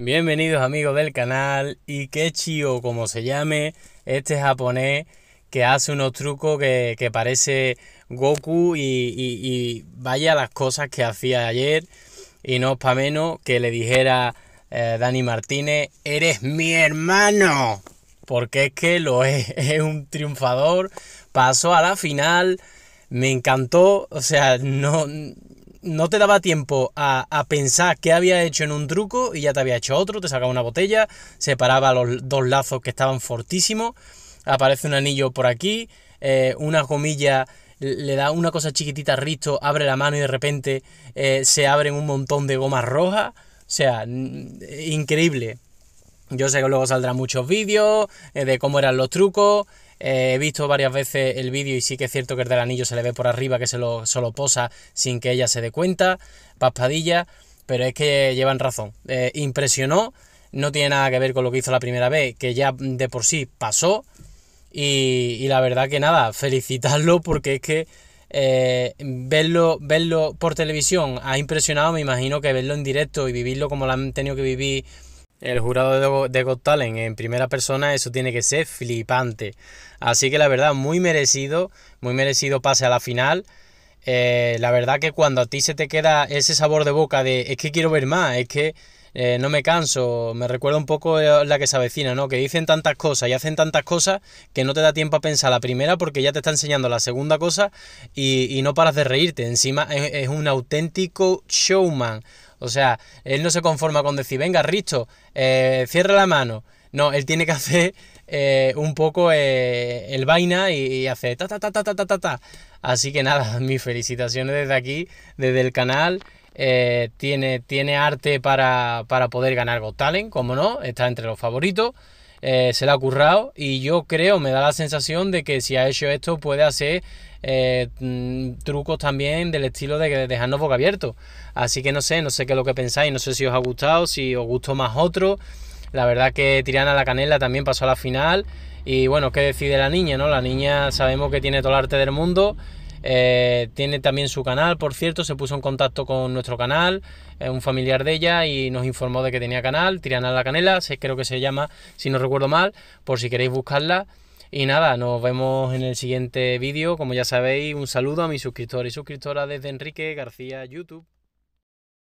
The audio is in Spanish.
Bienvenidos amigos del canal y qué chido como se llame este japonés que hace unos trucos que, parece Goku y, y, vaya las cosas que hacía ayer y no para menos que le dijera eh, Dani Martínez, eres mi hermano, porque es que lo es, es un triunfador, pasó a la final, me encantó, o sea, no, no te daba tiempo a, a, pensar qué había hecho en un truco y ya te había hecho otro, te sacaba una botella, separaba los dos lazos que estaban fortísimos, aparece un anillo por aquí, eh, una gomilla le da una cosa chiquitita Risto, abre la mano y de repente eh, se abren un montón de gomas rojas. O sea, increíble. Yo sé que luego saldrán muchos vídeos eh, de cómo eran los trucos. Eh, he visto varias veces el vídeo y sí que es cierto que el del anillo se le ve por arriba que se lo, posa sin que ella se dé cuenta. Paspadilla, pero es que llevan razón. Eh, impresionó, no tiene nada que ver con lo que hizo la primera vez, que ya de por sí pasó. Y, la verdad que nada, felicitarlo porque es que eh, verlo, verlo por televisión ha impresionado, me imagino que verlo en directo y vivirlo como lo han tenido que vivir el jurado de, de Talent en primera persona, eso tiene que ser flipante. Así que la verdad, muy merecido, muy merecido pase a la final. Eh, la verdad que cuando a ti se te queda ese sabor de boca de es que quiero ver más, es que eh, no me canso, me recuerda un poco eh, la que se avecina, ¿no? Que dicen tantas cosas y hacen tantas cosas que no te da tiempo a pensar la primera porque ya te está enseñando la segunda cosa y, no paras de reírte. Encima es, un auténtico showman. O sea, él no se conforma con decir, venga, Risto, eh, cierra la mano. No, él tiene que hacer un poco el vaina y, hace ta ta ta ta ta ta ta. Así que nada, mis felicitaciones desde aquí, desde el canal eh, tiene, tiene arte para, poder ganar Got Talent, como no, está entre los favoritos. Eh, se le ha currado y yo creo, me da la sensación de que si ha hecho esto puede hacer eh, mm, trucos también del estilo de, dejarnos boca abierto. Así que no sé, no sé qué es lo que pensáis, no sé si os ha gustado, si os gustó más otro. La verdad que Tirana la Canela también pasó a la final y bueno, ¿qué decide la niña? no La niña sabemos que tiene todo el arte del mundo eh, tiene también su canal, por cierto, se puso en contacto con nuestro canal, eh, un familiar de ella, y nos informó de que tenía canal, Tirana la Canela, se, creo que se llama, si no recuerdo mal, por si queréis buscarla. Y nada, nos vemos en el siguiente vídeo. Como ya sabéis, un saludo a mis suscriptores y suscriptoras desde Enrique García YouTube.